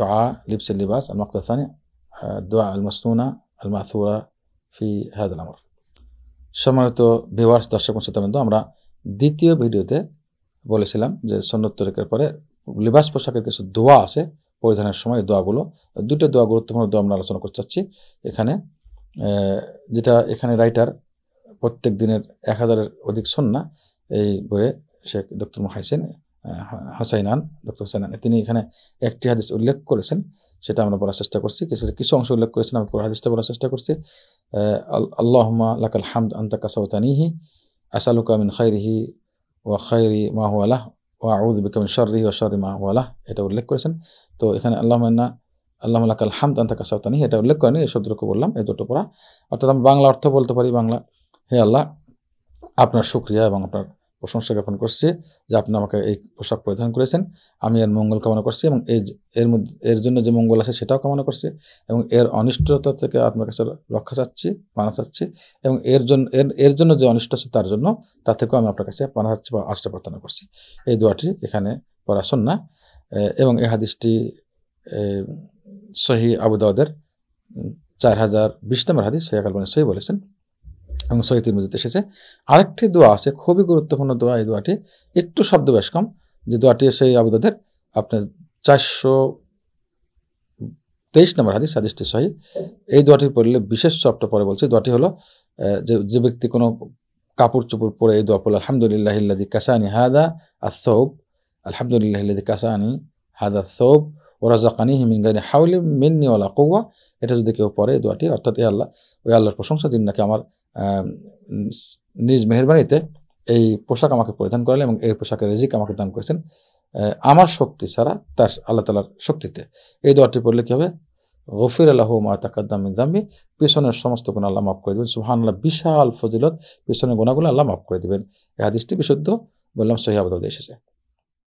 دعاء لبس اللباس المقطع الثاني الدعاء المسنونة المأثورة في هذا الأمر সম্মানিত ভিওয়ার্স দর্শক শ্রোতাবৃন্দ আমরা দ্বিতীয় ভিডিওতে বলেছিলাম যে সন্ন্যত পরে লিবাস পোশাকের কিছু দোয়া আছে পরিধানের সময় দোয়াগুলো দুটো দোয়া গুরুত্বপূর্ণ দোয়া আমরা আলোচনা করতে চাচ্ছি এখানে যেটা এখানে রাইটার প্রত্যেক দিনের এক হাজারের অধিক সন্না এই বইয়ে শেখ ডক্টর মহাইসেন হাসাইনান ডক্টর হাসাইনান তিনি এখানে একটি হাদিস উল্লেখ করেছেন সেটা আমরা বলার চেষ্টা করছি কিছু কিছু অংশ উল্লেখ করেছেন আমি পুরো হাদিসটা বলার চেষ্টা করছি আল্লাহমা লাকাল হামদ আন্তা কাসাউতানিহি আসালুকামিন মিন খাইরিহি ওয়া খাইরি মাহওয়ালাহ আলাহ ওয়া আউদ বিকামিন শর্রি ও শর্রি মাহু এটা উল্লেখ করেছেন তো এখানে আল্লাহ মান্না আল্লাহ লাকাল হামদ আন্তা কাসাউতানিহি এটা উল্লেখ করেনি এই শব্দটুকু বললাম এই দুটো পড়া অর্থাৎ আমি বাংলা অর্থ বলতে পারি বাংলা হে আল্লাহ আপনার শুক্রিয়া এবং আপনার প্রশংসা জ্ঞাপন করছি যে আপনি আমাকে এই পোশাক পরিধান করেছেন আমি এর মঙ্গল কামনা করছি এবং এই এর মধ্যে এর জন্য যে মঙ্গল আছে সেটাও কামনা করছি এবং এর অনিষ্টতা থেকে আপনার কাছে রক্ষা চাচ্ছি পানা চাচ্ছি এবং এর জন্য এর এর জন্য যে অনিষ্ট আছে তার জন্য তা থেকেও আমি আপনার কাছে পানা চাচ্ছি বা আশ্রয় প্রার্থনা করছি এই দোয়াটি এখানে পড়াশোন না এবং এ হাদিসটি সহি আবুদাওয়াদের চার হাজার বিশ নম্বর হাদিস সহি বলেছেন এবং সৈয়দ মজিদে এসেছে আরেকটি দোয়া আছে খুবই গুরুত্বপূর্ণ দোয়া এই দোয়াটি একটু শব্দ বেশ কম যে দোয়াটি সেই আবুদাদের আপনার চারশো তেইশ নম্বর হাদিস হাদিসটি সহি এই দোয়াটি পড়লে বিশেষ শব্দটা পরে বলছি দোয়াটি হলো যে যে ব্যক্তি কোনো কাপড় চোপড় পরে এই দোয়া পড়লো আলহামদুলিল্লাহ ইল্লাদি কাসানি হাদা সৌব আলহামদুলিল্লাহ ইল্লাদি কাসানি হাদা সৌব ওরা জাকানি হিমিন গানি হাউলি মিন্নি ওলা কৌয়া এটা যদি কেউ পরে দোয়াটি অর্থাৎ এ আল্লাহ ওই আল্লাহর প্রশংসা দিন নাকি আমার নিজ মেহরবানিতে এই পোশাক আমাকে পরিধান করালেন এবং এই পোশাকের রেজিক আমাকে দান করেছেন আমার শক্তি ছাড়া তার আল্লাহ তালার শক্তিতে এই দোয়াটি পড়লে কী হবে গফির আল্লাহ মার তাকাদ্দামিন দামি পেছনের সমস্ত গুণ আল্লাহ মাফ করে দেবেন সুহান আল্লাহ বিশাল ফজিলত পেছনের গুণাগুলো আল্লাহ মাফ করে দেবেন এই হাদিসটি বিশুদ্ধ বললাম সহিয়াবাদ এসেছে